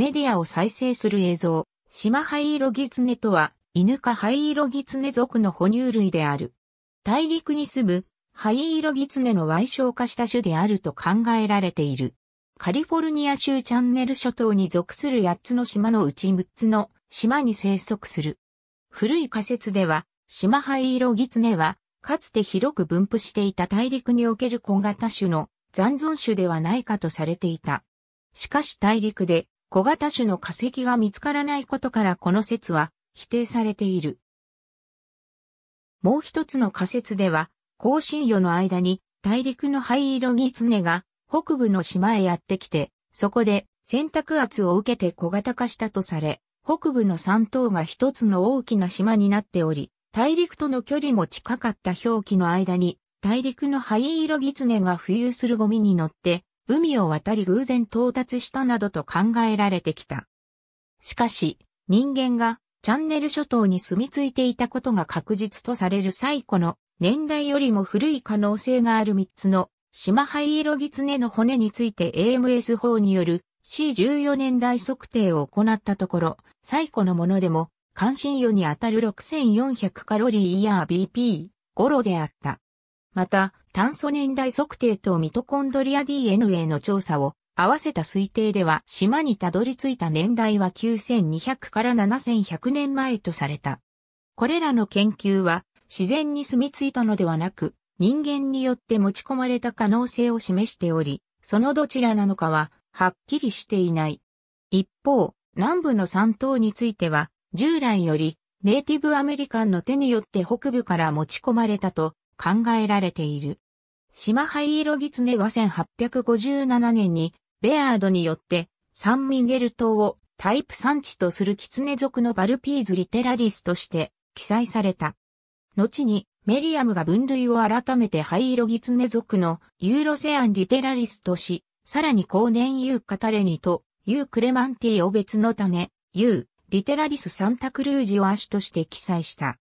メディアを再生する映像、シマハイイロギツネとは、犬かハイイロギツネの哺乳類である。大陸に住む、ハイイロギツネの矮小化した種であると考えられている。カリフォルニア州チャンネル諸島に属する8つの島のうち6つの島に生息する。古い仮説では、シマハイイロギツネは、かつて広く分布していた大陸における小型種の残存種ではないかとされていた。しかし大陸で小型種の化石が見つからないことからこの説は否定されている。もう一つの仮説では、更新魚の間に大陸の灰色ギツネが北部の島へやってきて、そこで選択圧を受けて小型化したとされ、北部の三島が一つの大きな島になっており、大陸との距離も近かった表記の間に、大陸の灰色ギツネが浮遊するゴミに乗って、海を渡り偶然到達したなどと考えられてきた。しかし、人間がチャンネル諸島に住み着いていたことが確実とされる最古の年代よりも古い可能性がある3つの島灰色狐の骨について AMS 法による C14 年代測定を行ったところ、最古のものでも関心余にあたる6400カロリーイヤー BP ロであった。また、炭素年代測定とミトコンドリア DNA の調査を合わせた推定では島にたどり着いた年代は9200から7100年前とされた。これらの研究は自然に住み着いたのではなく人間によって持ち込まれた可能性を示しており、そのどちらなのかははっきりしていない。一方、南部の山島については従来よりネイティブアメリカンの手によって北部から持ち込まれたと考えられている。島灰色狐は1857年にベアードによってサンミゲル島をタイプ産地とする狐族のバルピーズ・リテラリスとして記載された。後にメリアムが分類を改めて灰色狐族のユーロセアン・リテラリスとし、さらに後年ユー・カタレニとユー・クレマンティを別の種、ユー・リテラリス・サンタクルージを足として記載した。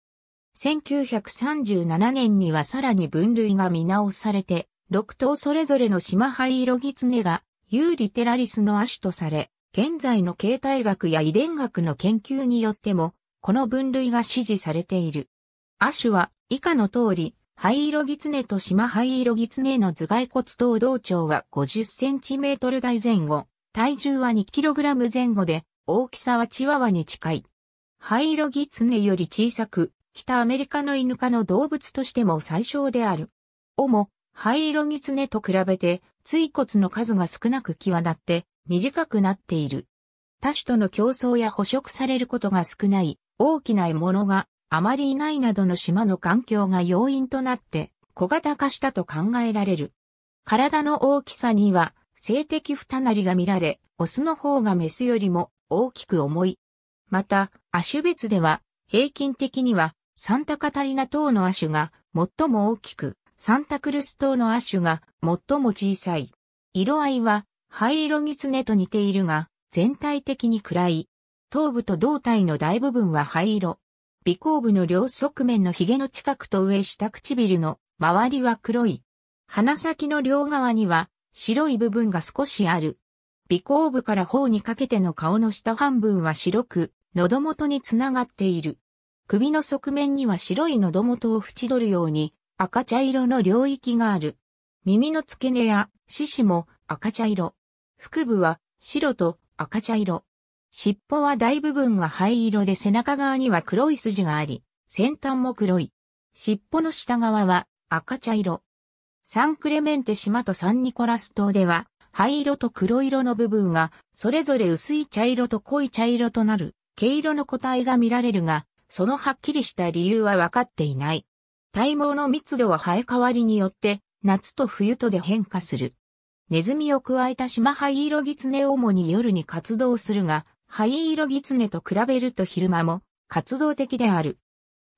1937年にはさらに分類が見直されて、6頭それぞれのシマハイロギツネが、ユーリテラリスの亜種とされ、現在の形態学や遺伝学の研究によっても、この分類が支持されている。亜種は、以下の通り、ハイロギツネとシマハイロギツネの頭蓋骨等同長は50センチメートル台前後、体重は2キログラム前後で、大きさはチワワに近い。灰色ギツネより小さく、北アメリカの犬科の動物としても最小である。おも、灰色狐と比べて、椎骨の数が少なく際立って短くなっている。他種との競争や捕食されることが少ない、大きな獲物があまりいないなどの島の環境が要因となって小型化したと考えられる。体の大きさには性的不たなりが見られ、オスの方がメスよりも大きく重い。また、亜種別では平均的にはサンタカタリナ島の亜種が最も大きく、サンタクルス島の亜種が最も小さい。色合いは灰色ギツネと似ているが、全体的に暗い。頭部と胴体の大部分は灰色。尾後部の両側面の髭の近くと上下唇の周りは黒い。鼻先の両側には白い部分が少しある。尾後部から頬にかけての顔の下半分は白く、喉元につながっている。首の側面には白い喉元を縁取るように赤茶色の領域がある。耳の付け根や獅子も赤茶色。腹部は白と赤茶色。尻尾は大部分が灰色で背中側には黒い筋があり、先端も黒い。尻尾の下側は赤茶色。サンクレメンテ島とサンニコラス島では、灰色と黒色の部分が、それぞれ薄い茶色と濃い茶色となる、毛色の個体が見られるが、そのはっきりした理由は分かっていない。体毛の密度は生え変わりによって、夏と冬とで変化する。ネズミを加えたシマハイイロギツネ主に夜に活動するが、ハイイロギツネと比べると昼間も活動的である。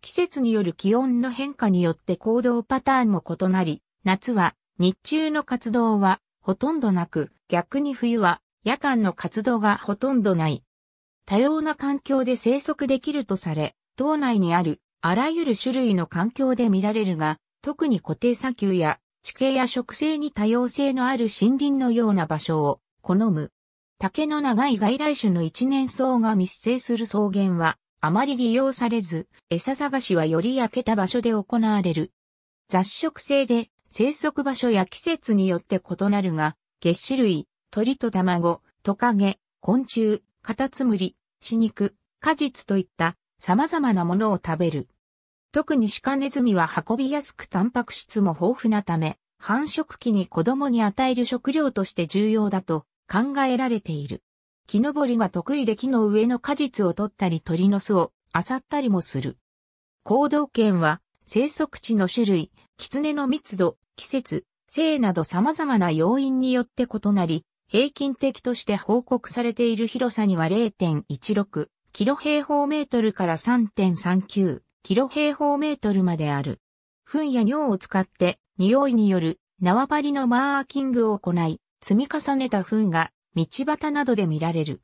季節による気温の変化によって行動パターンも異なり、夏は日中の活動はほとんどなく、逆に冬は夜間の活動がほとんどない。多様な環境で生息できるとされ、島内にあるあらゆる種類の環境で見られるが、特に固定砂丘や地形や植生に多様性のある森林のような場所を好む。竹の長い外来種の一年草が密生する草原はあまり利用されず、餌探しはより焼けた場所で行われる。雑食性で生息場所や季節によって異なるが、月種類、鳥と卵、トカゲ、昆虫、カタツムリ、死肉、果実といった様々なものを食べる。特に鹿ネズミは運びやすくタンパク質も豊富なため、繁殖期に子供に与える食料として重要だと考えられている。木登りが得意で木の上の果実を取ったり鳥の巣を漁ったりもする。行動圏は生息地の種類、狐の密度、季節、性など様々な要因によって異なり、平均的として報告されている広さには0.16キロ平方メートルから3.39キロ平方メートルまである。糞や尿を使って匂いによる縄張りのマーキングを行い、積み重ねた糞が道端などで見られる。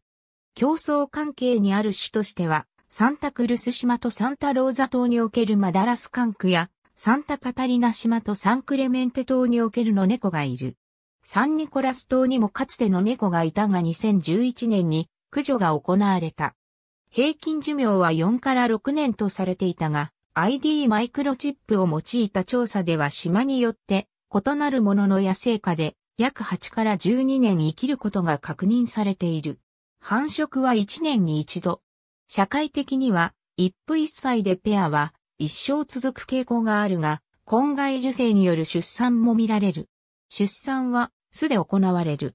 競争関係にある種としては、サンタクルス島とサンタローザ島におけるマダラス管区や、サンタカタリナ島とサンクレメンテ島におけるの猫がいる。サンニコラス島にもかつての猫がいたが2011年に駆除が行われた。平均寿命は4から6年とされていたが、ID マイクロチップを用いた調査では島によって異なるものの野生下で約8から12年生きることが確認されている。繁殖は1年に1度。社会的には一夫一妻でペアは一生続く傾向があるが、婚外受精による出産も見られる。出産は巣で行われる。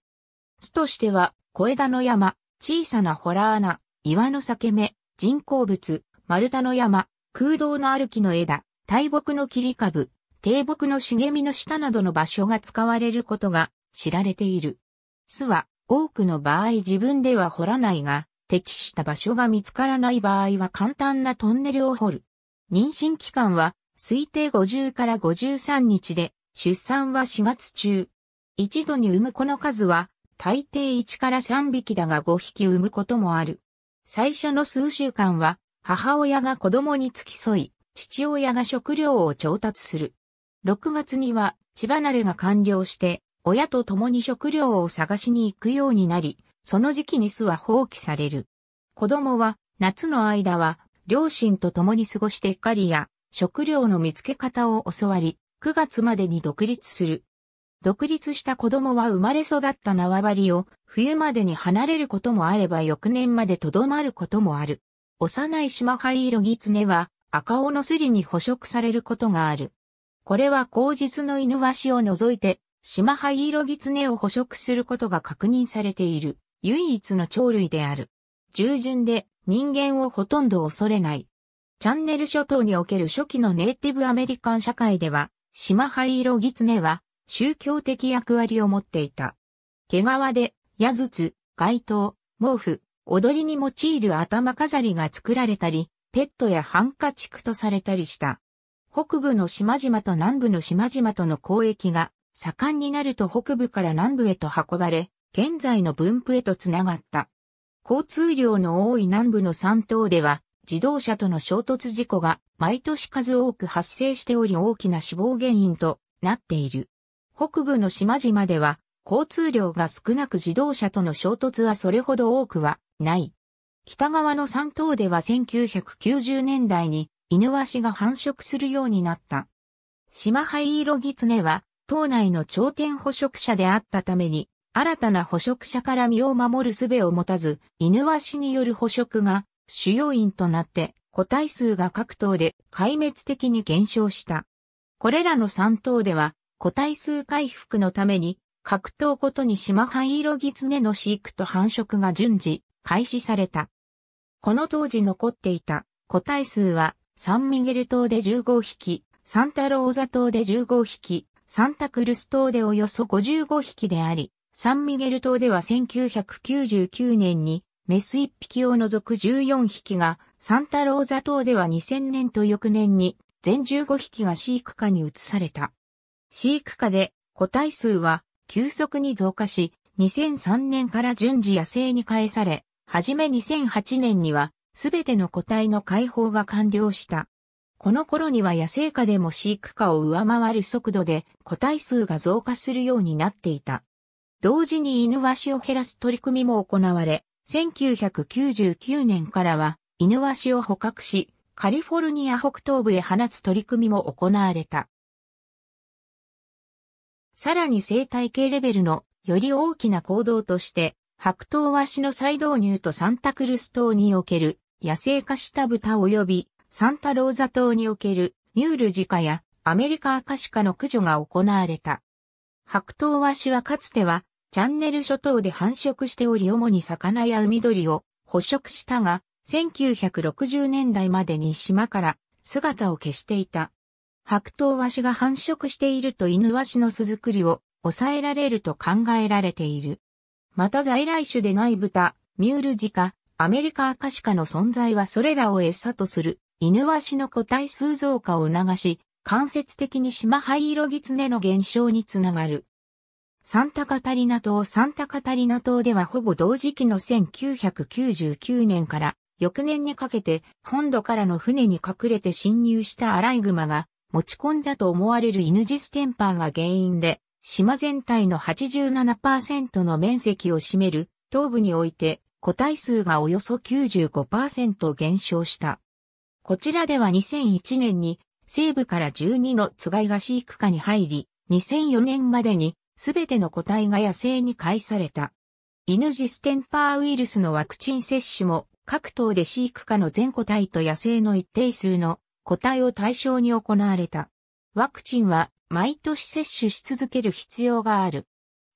巣としては小枝の山、小さなホラー穴、岩の裂け目、人工物、丸太の山、空洞の歩きの枝、大木の切り株、低木の茂みの下などの場所が使われることが知られている。巣は多くの場合自分では掘らないが、適した場所が見つからない場合は簡単なトンネルを掘る。妊娠期間は推定50から53日で、出産は4月中。一度に産む子の数は大抵1から3匹だが5匹産むこともある。最初の数週間は、母親が子供に付き添い、父親が食料を調達する。6月には、血離れが完了して、親と共に食料を探しに行くようになり、その時期に巣は放棄される。子供は、夏の間は、両親と共に過ごして狩りや、食料の見つけ方を教わり、9月までに独立する。独立した子供は生まれ育った縄張りを冬までに離れることもあれば翌年までとどまることもある。幼いシマハイイロギツネは赤尾のすりに捕食されることがある。これは口実の犬ワシを除いて、シマハイイロギツネを捕食することが確認されている唯一の鳥類である。従順で人間をほとんど恐れない。チャンネル諸島における初期のネイティブアメリカン社会では、シマハイイロギツネは宗教的役割を持っていた。毛皮で矢筒、街灯、毛布、踊りに用いる頭飾りが作られたり、ペットやハンカチクとされたりした。北部の島々と南部の島々との交易が盛んになると北部から南部へと運ばれ、現在の分布へとつながった。交通量の多い南部の山東では、自動車との衝突事故が毎年数多く発生しており大きな死亡原因となっている。北部の島々では交通量が少なく自動車との衝突はそれほど多くはない。北側の山東では1990年代に犬ヌワシが繁殖するようになった。シマハイイロギツネは、島内の頂点捕食者であったために、新たな捕食者から身を守る術を持たず、犬ヌワシによる捕食が主要因となって、個体数が各島で壊滅的に減少した。これらの3島では、個体数回復のために格闘ごとにシマハイロギツネの飼育と繁殖が順次開始された。この当時残っていた個体数はサンミゲル島で15匹、サンタローザ島で15匹、サンタクルス島でおよそ55匹であり、サンミゲル島では1999年にメス1匹を除く14匹が、サンタローザ島では2000年と翌年に全15匹が飼育下に移された。飼育下で個体数は急速に増加し、2003年から順次野生に返され、はじめ2008年には、すべての個体の解放が完了した。この頃には野生下でも飼育下を上回る速度で個体数が増加するようになっていた。同時に犬ワシを減らす取り組みも行われ、1999年からは犬ワシを捕獲し、カリフォルニア北東部へ放つ取り組みも行われた。さらに生態系レベルのより大きな行動として、白桃和紙の再導入とサンタクルス島における野生化した豚及びサンタローザ島におけるミュールジカやアメリカアカシカの駆除が行われた。白桃和紙はかつてはチャンネル諸島で繁殖しており主に魚や海鳥を捕食したが1960年代までに島から姿を消していた。白頭ワシが繁殖していると犬ワシの巣作りを抑えられると考えられている。また在来種でない豚、ミュールジカ、アメリカアカシカの存在はそれらを餌とする犬ワシの個体数増加を促し、間接的に島灰色狐の減少につながる。サンタカタリナ島サンタカタリナ島ではほぼ同時期の1999年から翌年にかけて本土からの船に隠れて侵入したアライグマが持ち込んだと思われるイヌジステンパーが原因で、島全体の87%の面積を占める東部において個体数がおよそ95%減少した。こちらでは2001年に西部から12のつがいが飼育下に入り、2004年までにすべての個体が野生に返された。イヌジステンパーウイルスのワクチン接種も各島で飼育下の全個体と野生の一定数の個体を対象に行われた。ワクチンは毎年接種し続ける必要がある。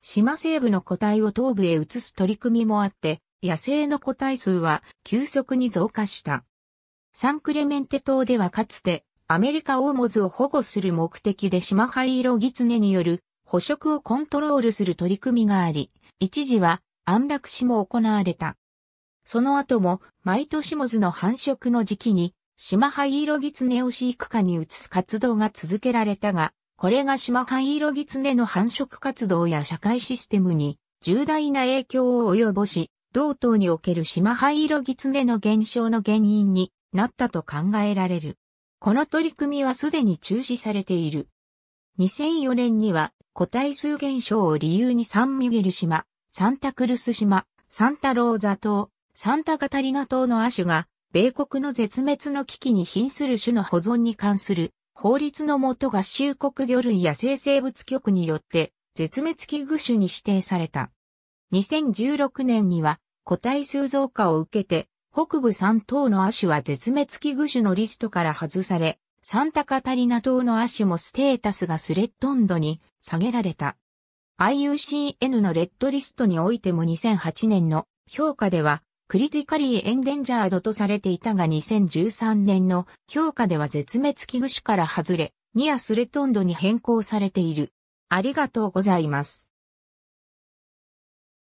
島西部の個体を東部へ移す取り組みもあって、野生の個体数は急速に増加した。サンクレメンテ島ではかつてアメリカオーモズを保護する目的で島灰色ギツネによる捕食をコントロールする取り組みがあり、一時は安楽死も行われた。その後も毎年モズの繁殖の時期にシマハイイロギツネを飼育下に移す活動が続けられたが、これがシマハイイロギツネの繁殖活動や社会システムに重大な影響を及ぼし、同等におけるシマハイイロギツネの減少の原因になったと考えられる。この取り組みはすでに中止されている。2004年には個体数減少を理由にサンミュゲル島、サンタクルス島、サンタローザ島、サンタガタリナ島の亜種が米国の絶滅の危機に瀕する種の保存に関する法律のもと合衆国魚類野生生物局によって絶滅危惧種に指定された。2016年には個体数増加を受けて北部3島の亜種は絶滅危惧種のリストから外され、サンタカタリナ島の亜種もステータスがスレッドンドに下げられた。IUCN のレッドリストにおいても2008年の評価ではクリティカリーエンデンジャードとされていたが2013年の評価では絶滅危惧種から外れ、ニアスレトンドに変更されている。ありがとうございます。